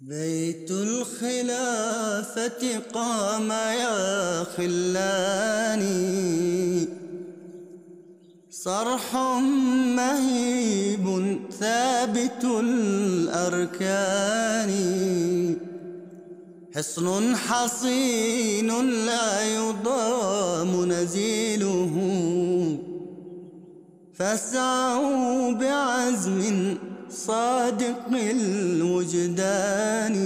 بيت الخلافة قام يا خلاني صرح مهيب ثابت الأركان حصن حصين لا يضام نزيله فاسعوا بعزم صادق الوجدان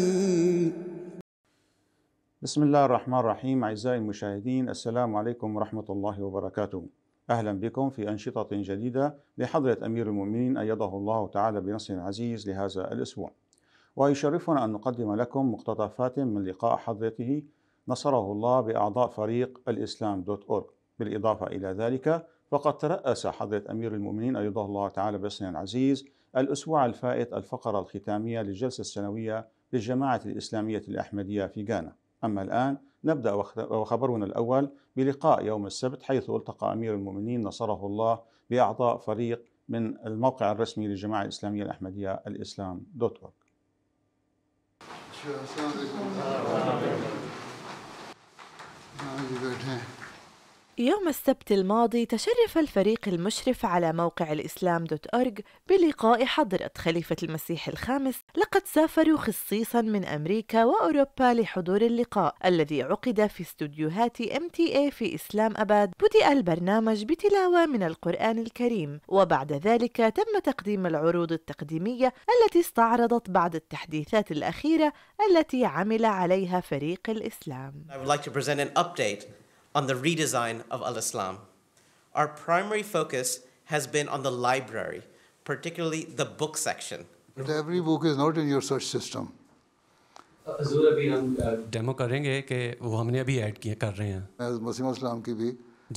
بسم الله الرحمن الرحيم أعزائي المشاهدين السلام عليكم ورحمة الله وبركاته أهلا بكم في أنشطة جديدة لحضرة أمير المؤمنين أيده الله تعالى بنصر عزيز لهذا الأسبوع ويشرفنا أن نقدم لكم مقتطفات من لقاء حضرته نصره الله بأعضاء فريق الإسلام دوت أورك بالإضافة إلى ذلك فقد ترأس حضرة أمير المؤمنين أيده الله تعالى بنصر عزيز الأسبوع الفائت الفقرة الختامية للجلسة السنوية للجماعة الإسلامية الأحمدية في غانا أما الآن نبدأ وخبرنا الأول بلقاء يوم السبت حيث التقى أمير المؤمنين نصره الله بأعضاء فريق من الموقع الرسمي للجماعة الإسلامية الأحمدية الإسلام دوت أورg السلام عليكم يوم السبت الماضي تشرف الفريق المشرف على موقع الإسلام دوت أورج بلقاء حضرة خليفة المسيح الخامس لقد سافروا خصيصا من أمريكا وأوروبا لحضور اللقاء الذي عقد في استوديوهات MTA في إسلام أباد بدأ البرنامج بتلاوة من القرآن الكريم وبعد ذلك تم تقديم العروض التقديمية التي استعرضت بعض التحديثات الأخيرة التي عمل عليها فريق الإسلام I would like to present an update on the redesign of Al Islam. Our primary focus has been on the library, particularly the book section. But every book is not in your search system. जरूर अभी हम डेमो करेंगे कि वो हमने अभी ऐड किए कर रहे हैं मसीम इस्लाम की भी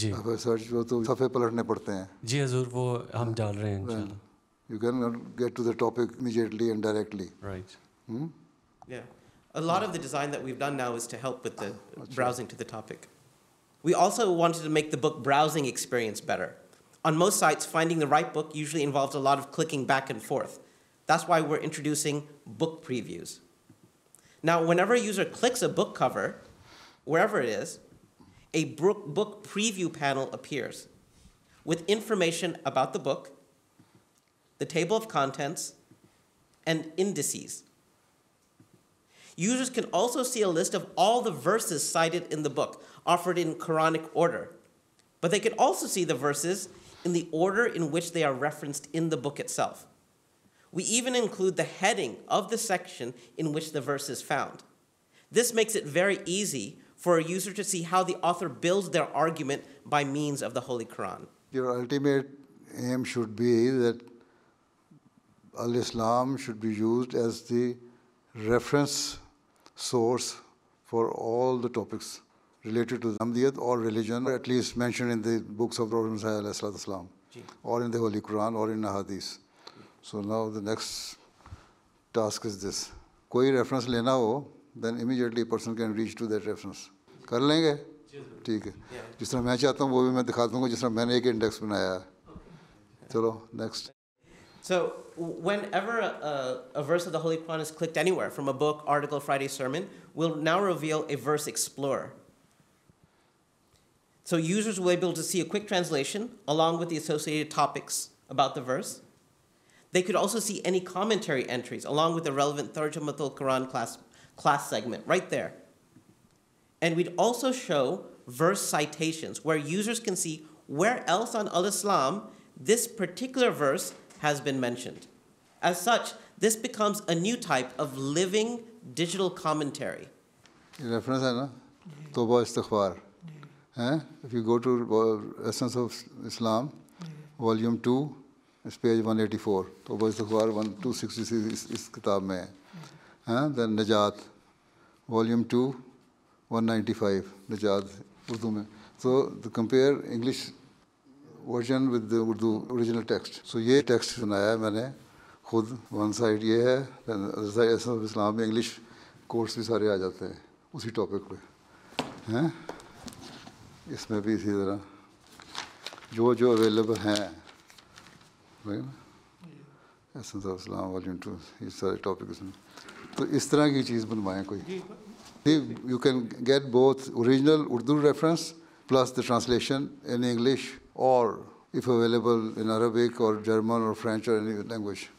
जी सर्च वो तो सफ़े पलटने पड़ते हैं जी हजूर वो हम डाल रहे हैं you can get to the topic immediately and directly right Yeah. A lot of the design that we've done now is to help with the browsing to the topic. We also wanted to make the book browsing experience better. On most sites, finding the right book usually involves a lot of clicking back and forth. That's why we're introducing book previews. Now, whenever a user clicks a book cover, wherever it is, a book preview panel appears with information about the book, the table of contents, and indices. Users can also see a list of all the verses cited in the book, offered in Quranic order. But they can also see the verses in the order in which they are referenced in the book itself. We even include the heading of the section in which the verse is found. This makes it very easy for a user to see how the author builds their argument by means of the Holy Quran. Your ultimate aim should be that Al Islam should be used as the reference سورس فار آل دا ٹاپکس ریلیٹڈ ٹو ریلیٹیڈیت اور ریلیجن ایٹ لیسٹ مینشن ان دی بکس آف علیہ السلام اور ان دا ہولی قرآن اور ان حادیث سو ناؤ دا نیکسٹ ٹاسک از دس کوئی ریفرنس لینا ہو دین امیجیٹلی پرسن کین ریچ ٹو دیٹ ریفرنس کر لیں گے ٹھیک ہے جس طرح میں چاہتا ہوں وہ بھی میں دکھا دوں گا جس طرح میں نے ایک انڈیکس بنایا ہے چلو نیکسٹ سو whenever a, a, verse of the Holy Quran is clicked anywhere, from a book, article, Friday sermon, will now reveal a verse explorer. So users will be able to see a quick translation along with the associated topics about the verse. They could also see any commentary entries along with the relevant Tarjum Quran class, class segment right there. And we'd also show verse citations where users can see where else on Al Islam this particular verse has been mentioned. As such, this becomes a new type of living digital commentary. Reference, no? Toba Istighfar. If you go to uh, Essence of Islam, Volume 2, it's page 184. Toba Istighfar 266 is, is kitab Then Najat, Volume 2, 195, Najat, Urdu So, to compare English ورژن ود اردو اوریجنل ٹیکسٹ سو یہ ٹیکسٹ سنایا ہے میں نے خود ون سائڈ یہ ہے اسلام میں انگلش کورس بھی سارے آ جاتے ہیں اسی ٹاپک پہ ہیں اس میں بھی اسی طرح جو جو اویلیبل ہیں اسلام ٹو یہ سارے ٹاپک اس میں تو اس طرح کی چیز بنوائیں کوئی یو کین گیٹ بہت اوریجنل اردو ریفرنس پلس دا ٹرانسلیشن ان انگلش or if available in Arabic or German or French or any language.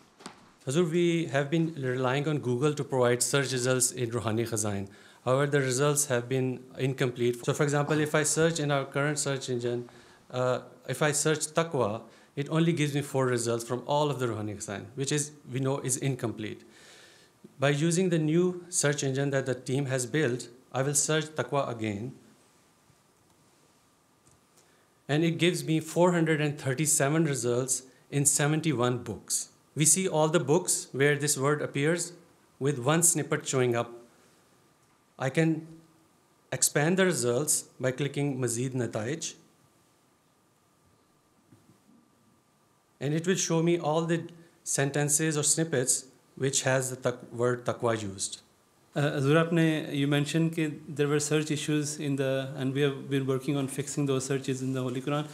Hazur, we have been relying on Google to provide search results in Rouhani Khazain. However, the results have been incomplete. So, for example, if I search in our current search engine, uh, if I search Taqwa, it only gives me four results from all of the Rouhani Khazain, which is we know is incomplete. By using the new search engine that the team has built, I will search Taqwa again, and it gives me 437 results in 71 books. We see all the books where this word appears with one snippet showing up. I can expand the results by clicking Mazid Nataij. And it will show me all the sentences or snippets which has the word taqwa used. حضور آپ نے یو مینشن کہ دیر آر سرچ ایشوز ان دا اینڈ وی ہیو بین ورکنگ آن فکسنگ ان دا ہولی قرآن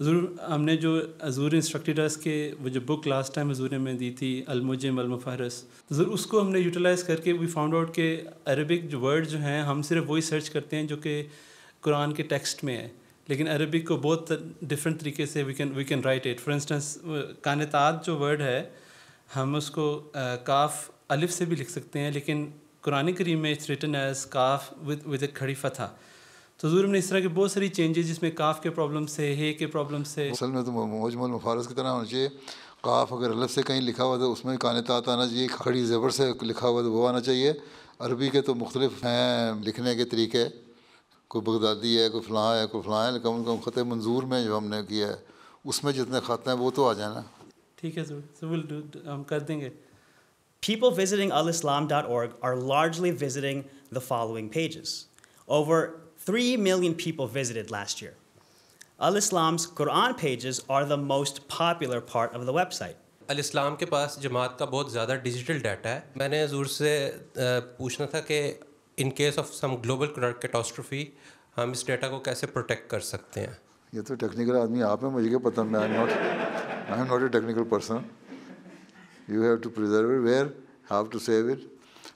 حضور ہم نے جو حضور انسٹرکٹیڈ اس کے وہ جو بک لاسٹ ٹائم نے میں دی تھی المجم المفہرس حضور اس کو ہم نے یوٹیلائز کر کے وی فاؤنڈ آؤٹ کہ عربک جو ورڈ جو ہیں ہم صرف وہی سرچ کرتے ہیں جو کہ قرآن کے ٹیکسٹ میں ہے لیکن عربک کو بہت ڈفرینٹ طریقے سے وی کین وی کین رائٹ ایٹ فار انسٹنس کانتاد جو ورڈ ہے ہم اس کو کاف الف سے بھی لکھ سکتے ہیں لیکن قرآن کریم میں اٹس ریٹن ایز کاف ود اے کھڑی فتح تو حضور نے اس طرح کے بہت ساری چینجز جس میں کاف کے پرابلم سے ہے کے پرابلم سے اصل میں تو موج مفارس کی طرح ہونا چاہیے کاف اگر الف سے کہیں لکھا ہوا تو اس میں کانتا آنا چاہیے کھڑی زبر سے لکھا ہوا تو وہ آنا چاہیے عربی کے تو مختلف ہیں لکھنے کے طریقے کوئی بغدادی ہے کوئی فلاں ہے کوئی فلاں ہے لیکن ان کا خطۂ منظور میں جو ہم نے کیا ہے اس میں جتنے خط ہیں وہ تو آ جائیں نا ٹھیک ہے ہم کر دیں گے People visiting alislam.org are largely visiting the following pages. Over 3 million people visited last year. Al Islam's Quran pages are the most popular part of the website. Al Islam ke paas jamaat ka bahut digital data hai. Maine Azur se eh, poochna in case of some global catastrophe hum is protect kar sakte hain. Ye to technical aadmi aap hai not I am not a technical person. یو ہیو ٹو پرزرو اٹ ویئر ہیو ٹو سیو اٹ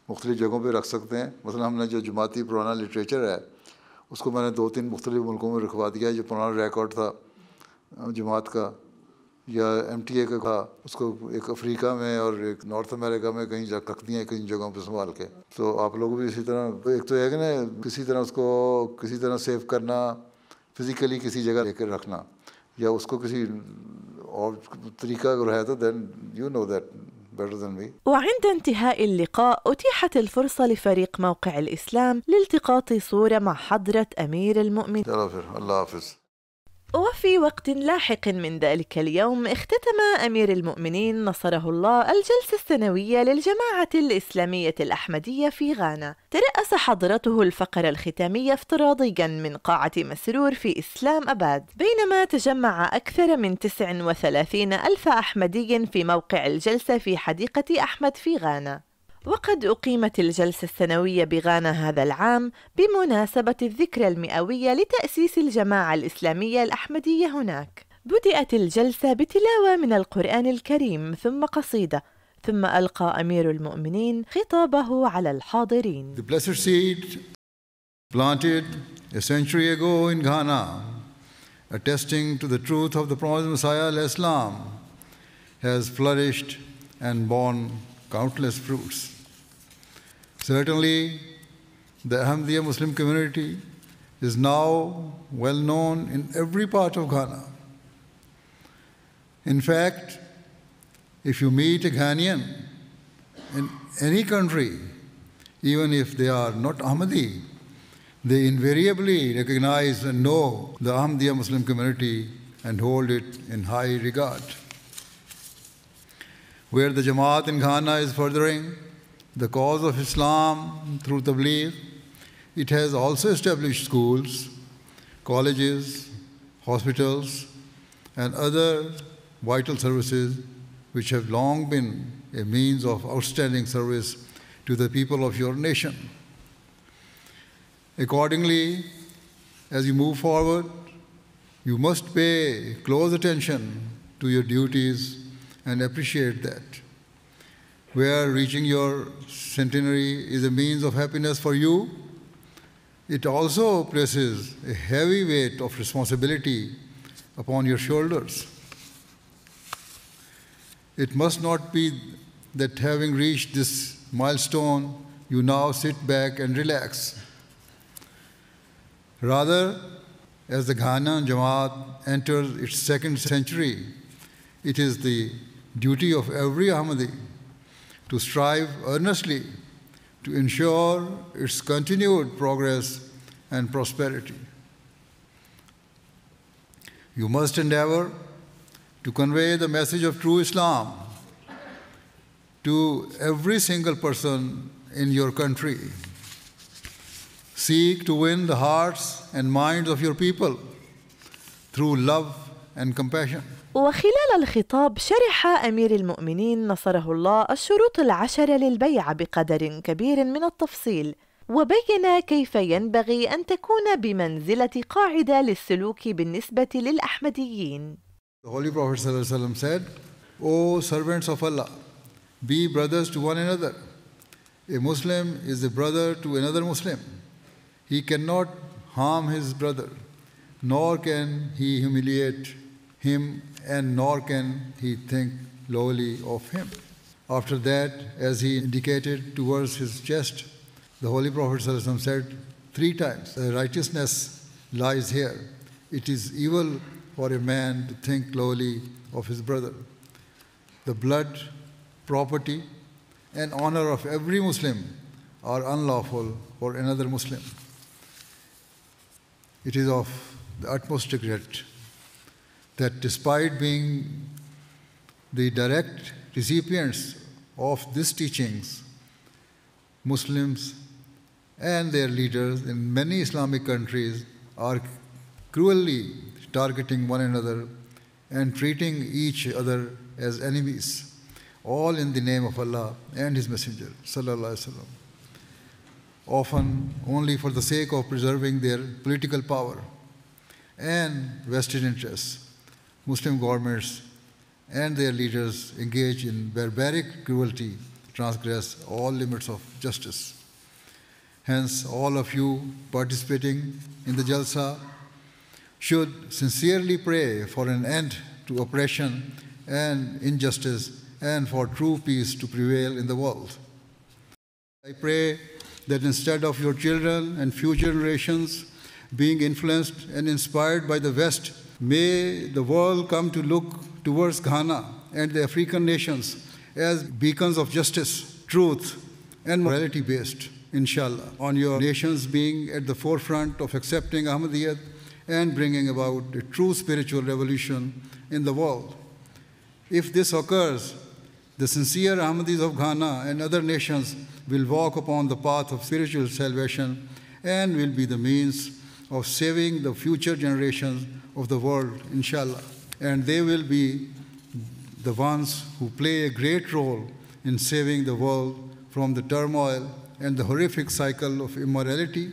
مختلف جگہوں پہ رکھ سکتے ہیں مثلاً ہم نے جو جماعتی پرانا لٹریچر ہے اس کو میں نے دو تین مختلف ملکوں میں رکھوا دیا جو پرانا ریکارڈ تھا جماعت کا یا ایم ٹی اے کا تھا اس کو ایک افریقہ میں اور ایک نارتھ امریکہ میں کہیں رکھ دیا کئی جگہوں پہ سنبھال کے تو آپ لوگ بھی اسی طرح ایک تو ہے کہ نا کسی طرح اس کو کسی طرح سیو کرنا فزیکلی کسی جگہ لے کے رکھنا یا اس کو کسی وعند انتهاء اللقاء أتيحت الفرصة لفريق موقع الإسلام لالتقاط صورة مع حضرة أمير المؤمنين الله وفي وقت لاحق من ذلك اليوم اختتم أمير المؤمنين نصره الله الجلسة السنوية للجماعة الإسلامية الأحمدية في غانا ترأس حضرته الفقرة الختامية افتراضيا من قاعة مسرور في إسلام أباد بينما تجمع أكثر من 39 ألف أحمدي في موقع الجلسة في حديقة أحمد في غانا وقد أقيمت الجلسة السنوية بغانا هذا العام بمناسبة الذكرى المئوية لتأسيس الجماعة الإسلامية الأحمدية هناك. بدأت الجلسة بتلاوة من القرآن الكريم ثم قصيدة، ثم ألقى أمير المؤمنين خطابه على الحاضرين. The blessed seed planted a century ago in Ghana, attesting to the truth of the promised Messiah al-Islam, has flourished and borne countless fruits. Certainly, the Ahmadiyya Muslim community is now well known in every part of Ghana. In fact, if you meet a Ghanaian in any country, even if they are not Ahmadi, they invariably recognize and know the Ahmadiyya Muslim community and hold it in high regard where the Jamaat in Ghana is furthering the cause of Islam through Tabligh. It has also established schools, colleges, hospitals, and other vital services which have long been a means of outstanding service to the people of your nation. Accordingly, as you move forward, you must pay close attention to your duties and appreciate that. Where reaching your centenary is a means of happiness for you, it also places a heavy weight of responsibility upon your shoulders. It must not be that having reached this milestone, you now sit back and relax. Rather, as the Ghana Jamaat enters its second century, it is the duty of every Ahmadi to strive earnestly to ensure its continued progress and prosperity. You must endeavor to convey the message of true Islam to every single person in your country. Seek to win the hearts and minds of your people through love and compassion. وخلال الخطاب شرح امير المؤمنين نصره الله الشروط العشر للبيع بقدر كبير من التفصيل وبين كيف ينبغي ان تكون بمنزله قاعده للسلوك بالنسبه للاحمديين The Holy Prophet صلى الله عليه وسلم said, O servants of Allah, be brothers to one another. A Muslim is a brother to another Muslim. He cannot harm his brother, nor can he humiliate him, and nor can he think lowly of him. After that, as he indicated towards his chest, the Holy Prophet said three times, Righteousness lies here. It is evil for a man to think lowly of his brother. The blood, property, and honor of every Muslim are unlawful for another Muslim. It is of the utmost regret that despite being the direct recipients of these teachings, Muslims and their leaders in many Islamic countries are cruelly targeting one another and treating each other as enemies, all in the name of Allah and His Messenger. Often only for the sake of preserving their political power and vested interests. Muslim governments and their leaders engage in barbaric cruelty, transgress all limits of justice. Hence, all of you participating in the Jalsa should sincerely pray for an end to oppression and injustice and for true peace to prevail in the world. I pray that instead of your children and future generations being influenced and inspired by the West May the world come to look towards Ghana and the African nations as beacons of justice, truth, and morality based, inshallah, on your nations being at the forefront of accepting Ahmadiyyat and bringing about a true spiritual revolution in the world. If this occurs, the sincere Ahmadis of Ghana and other nations will walk upon the path of spiritual salvation and will be the means of saving the future generations of the world, inshallah. And they will be the ones who play a great role in saving the world from the turmoil and the horrific cycle of immorality,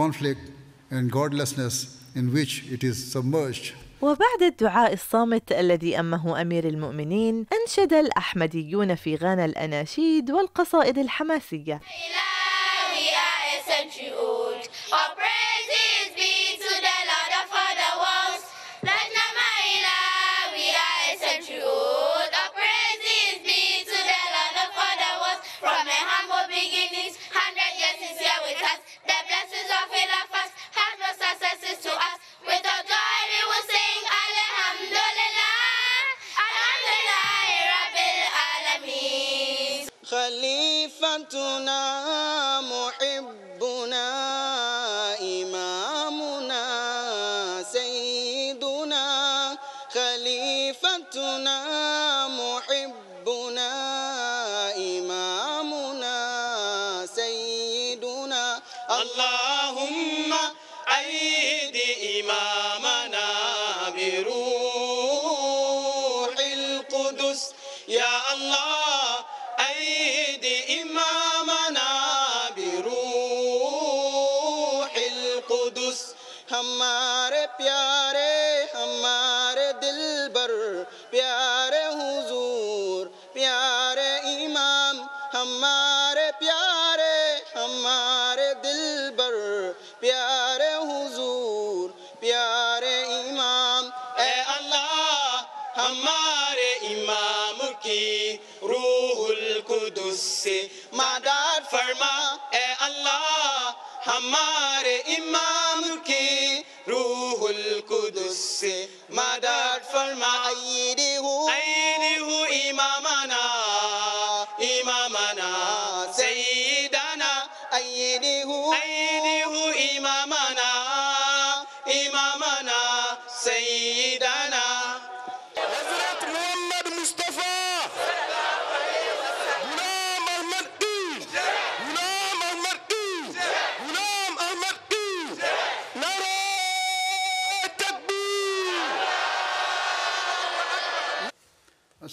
conflict, and godlessness in which it is submerged. وبعد الدعاء الصامت الذي أمه أمير المؤمنين أنشد الأحمديون في غانا الأناشيد والقصائد الحماسية. قدس ہمارے پیارے ہمارے دل بر پیارے حضور हमारे इमाम की रूहुल कुदस से मदद फरमाइए हो इमामना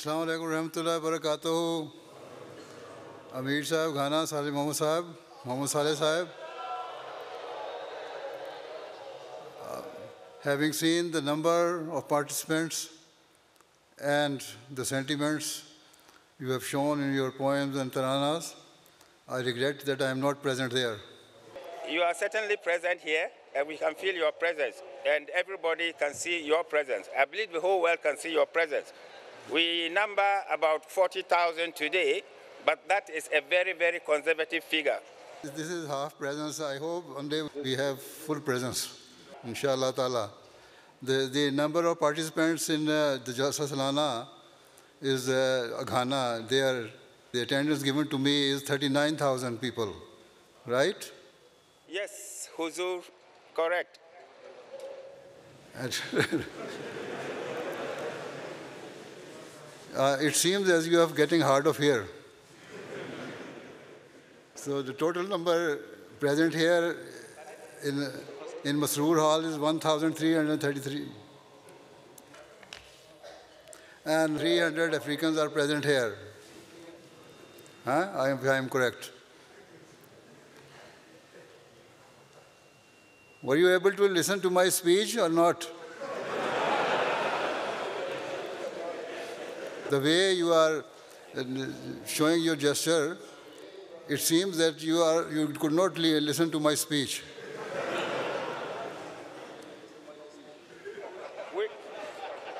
Having seen the number of participants and the sentiments you have shown in your poems and taranas, I regret that I am not present there. You are certainly present here, and we can feel your presence, and everybody can see your presence. I believe the whole world can see your presence. We number about 40,000 today, but that is a very, very conservative figure. This is half presence. I hope one day we have full presence, inshallah ta'ala. The, the number of participants in uh, the Jalsa Salana is uh, Ghana. They are, the attendance given to me is 39,000 people, right? Yes, Huzur, correct. Uh, it seems as you are getting hard of hear. so the total number present here in, in Masroor Hall is 1,333. And 300 Africans are present here. Huh? I, am, I am correct. Were you able to listen to my speech or not? The way you are uh, showing your gesture, it seems that you, are, you could not listen to my speech.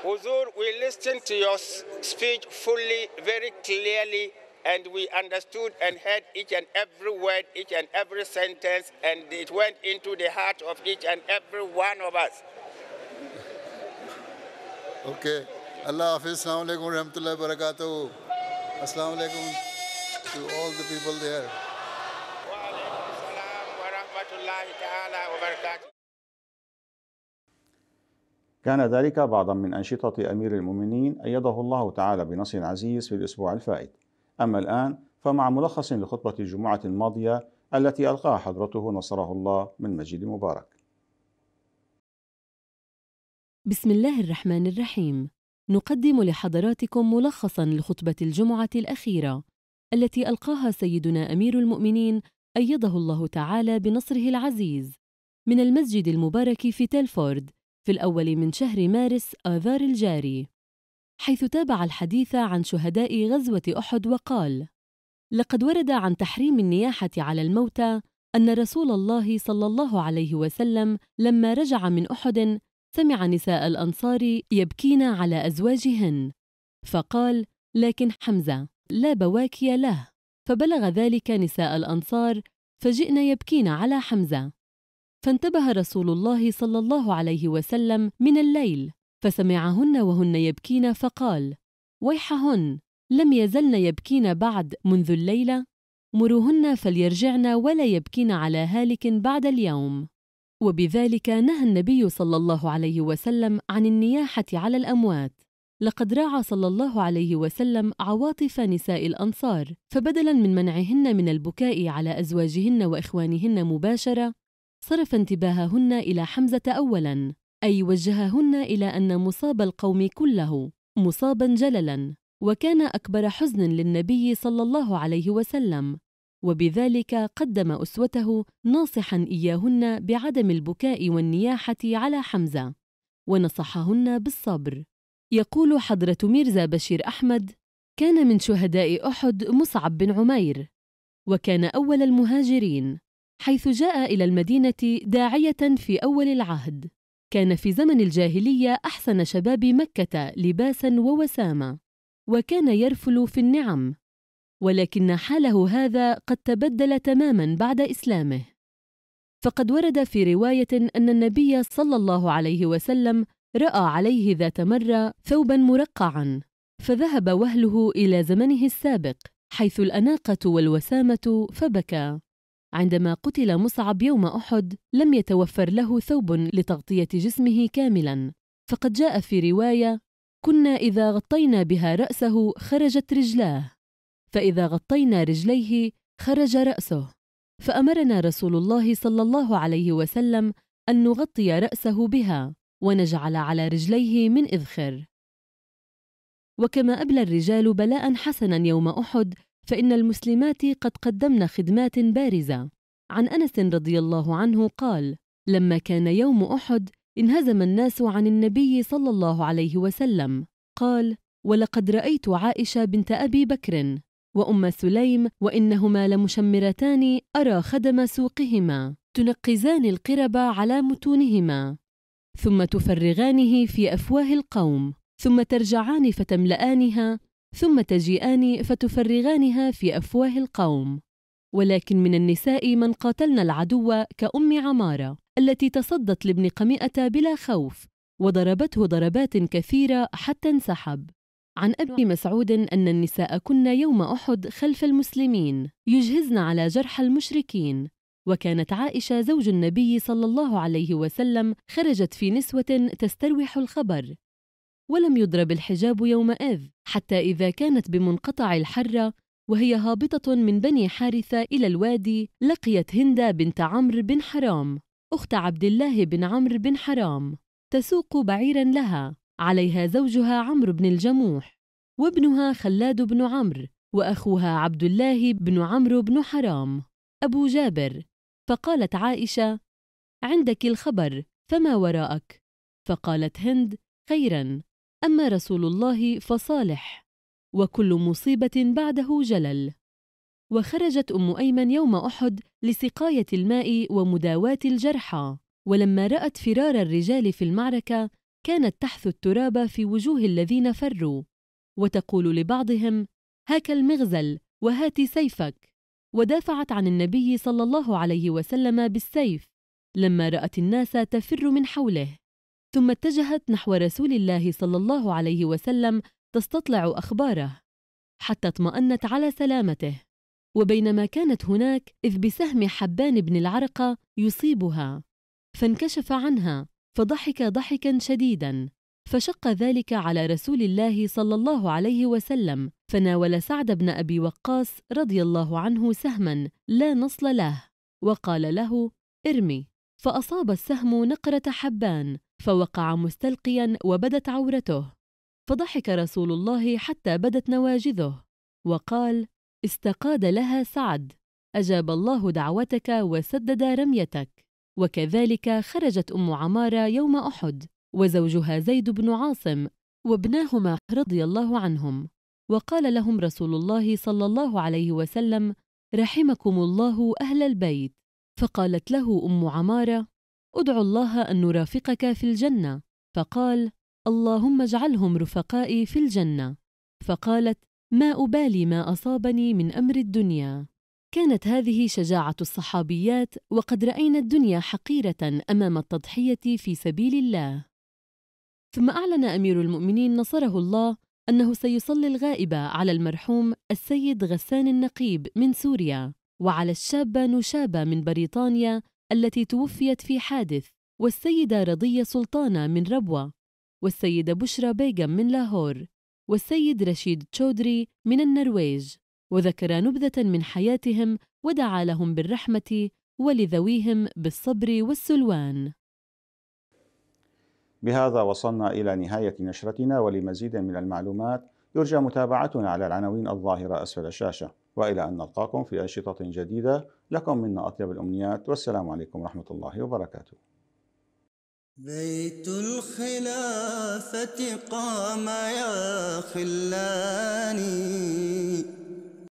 Huzur, we listened to your speech fully, very clearly, and we understood and heard each and every word, each and every sentence, and it went into the heart of each and every one of us. okay. Allah Hafiz, Assalamu alaikum, Rahmatullah Barakatuh. Assalamu alaikum to all the people there. كان ذلك بعضا من أنشطة أمير المؤمنين أيده الله تعالى بنصر عزيز في الأسبوع الفائت أما الآن فمع ملخص لخطبة الجمعة الماضية التي ألقاها حضرته نصره الله من مسجد مبارك بسم الله الرحمن الرحيم نقدم لحضراتكم ملخصا لخطبة الجمعة الأخيرة التي ألقاها سيدنا أمير المؤمنين أيده الله تعالى بنصره العزيز من المسجد المبارك في تلفورد في الأول من شهر مارس آذار الجاري حيث تابع الحديث عن شهداء غزوة أحد وقال لقد ورد عن تحريم النياحة على الموتى أن رسول الله صلى الله عليه وسلم لما رجع من أحد سمع نساء الأنصار يبكين على أزواجهن فقال لكن حمزة لا بواكي له فبلغ ذلك نساء الأنصار فجئن يبكين على حمزة فانتبه رسول الله صلى الله عليه وسلم من الليل فسمعهن وهن يبكين فقال ويحهن لم يزلن يبكين بعد منذ الليلة مروهن فليرجعن ولا يبكين على هالك بعد اليوم وبذلك نهى النبي صلى الله عليه وسلم عن النياحة على الأموات لقد راعى صلى الله عليه وسلم عواطف نساء الأنصار فبدلا من منعهن من البكاء على أزواجهن وإخوانهن مباشرة صرف انتباههن إلى حمزة أولا أي وجههن إلى أن مصاب القوم كله مصابا جللا وكان أكبر حزن للنبي صلى الله عليه وسلم وبذلك قدم أسوته ناصحا إياهن بعدم البكاء والنياحة على حمزة ونصحهن بالصبر يقول حضرة ميرزا بشير أحمد كان من شهداء أحد مصعب بن عمير وكان أول المهاجرين حيث جاء إلى المدينة داعية في أول العهد كان في زمن الجاهلية أحسن شباب مكة لباسا ووسامة وكان يرفل في النعم ولكن حاله هذا قد تبدل تماما بعد اسلامه فقد ورد في روايه ان النبي صلى الله عليه وسلم راى عليه ذات مره ثوبا مرقعا فذهب وهله الى زمنه السابق حيث الاناقه والوسامه فبكى عندما قتل مصعب يوم احد لم يتوفر له ثوب لتغطيه جسمه كاملا فقد جاء في روايه كنا اذا غطينا بها راسه خرجت رجلاه فإذا غطينا رجليه خرج رأسه فأمرنا رسول الله صلى الله عليه وسلم أن نغطي رأسه بها ونجعل على رجليه من إذخر وكما أبلى الرجال بلاء حسنا يوم أحد فإن المسلمات قد قدمن خدمات بارزة عن أنس رضي الله عنه قال لما كان يوم أحد انهزم الناس عن النبي صلى الله عليه وسلم قال ولقد رأيت عائشة بنت أبي بكر وأم سليم وإنهما لمشمرتان أرى خدم سوقهما تنقزان القرب على متونهما ثم تفرغانه في أفواه القوم ثم ترجعان فتملآنها ثم تجيئان فتفرغانها في أفواه القوم ولكن من النساء من قاتلن العدو كأم عمارة التي تصدت لابن قمئة بلا خوف وضربته ضربات كثيرة حتى انسحب عن أبي مسعود أن النساء كن يوم أحد خلف المسلمين يجهزن على جرح المشركين وكانت عائشة زوج النبي صلى الله عليه وسلم خرجت في نسوة تستروح الخبر ولم يضرب الحجاب يومئذ حتى إذا كانت بمنقطع الحرة وهي هابطة من بني حارثة إلى الوادي لقيت هند بنت عمرو بن حرام أخت عبد الله بن عمرو بن حرام تسوق بعيرا لها عليها زوجها عمرو بن الجموح وابنها خلاد بن عمرو واخوها عبد الله بن عمرو بن حرام ابو جابر فقالت عائشه عندك الخبر فما وراءك فقالت هند خيرا اما رسول الله فصالح وكل مصيبه بعده جلل وخرجت ام ايمن يوم احد لسقايه الماء ومداواه الجرحى ولما رات فرار الرجال في المعركه كانت تحث التراب في وجوه الذين فروا وتقول لبعضهم هاك المغزل وهات سيفك ودافعت عن النبي صلى الله عليه وسلم بالسيف لما رأت الناس تفر من حوله ثم اتجهت نحو رسول الله صلى الله عليه وسلم تستطلع أخباره حتى اطمأنت على سلامته وبينما كانت هناك إذ بسهم حبان بن العرقة يصيبها فانكشف عنها فضحك ضحكا شديدا فشق ذلك على رسول الله صلى الله عليه وسلم فناول سعد بن ابي وقاص رضي الله عنه سهما لا نصل له وقال له ارمي فاصاب السهم نقره حبان فوقع مستلقيا وبدت عورته فضحك رسول الله حتى بدت نواجذه وقال استقاد لها سعد اجاب الله دعوتك وسدد رميتك وكذلك خرجت أم عمارة يوم أحد وزوجها زيد بن عاصم وابناهما رضي الله عنهم وقال لهم رسول الله صلى الله عليه وسلم رحمكم الله أهل البيت فقالت له أم عمارة أدعو الله أن نرافقك في الجنة فقال اللهم اجعلهم رفقائي في الجنة فقالت ما أبالي ما أصابني من أمر الدنيا كانت هذه شجاعة الصحابيات وقد رأينا الدنيا حقيرة أمام التضحية في سبيل الله ثم أعلن أمير المؤمنين نصره الله أنه سيصلي الغائبة على المرحوم السيد غسان النقيب من سوريا وعلى الشابة نشابة من بريطانيا التي توفيت في حادث والسيدة رضية سلطانة من ربوة والسيدة بشرى بيغم من لاهور والسيد رشيد تشودري من النرويج وذكر نبذة من حياتهم ودعا لهم بالرحمة ولذويهم بالصبر والسلوان. بهذا وصلنا إلى نهاية نشرتنا ولمزيد من المعلومات يرجى متابعتنا على العناوين الظاهرة أسفل الشاشة وإلى أن نلقاكم في أنشطة جديدة لكم منا أطيب الأمنيات والسلام عليكم ورحمة الله وبركاته بيت الخلافة قام يا خلاني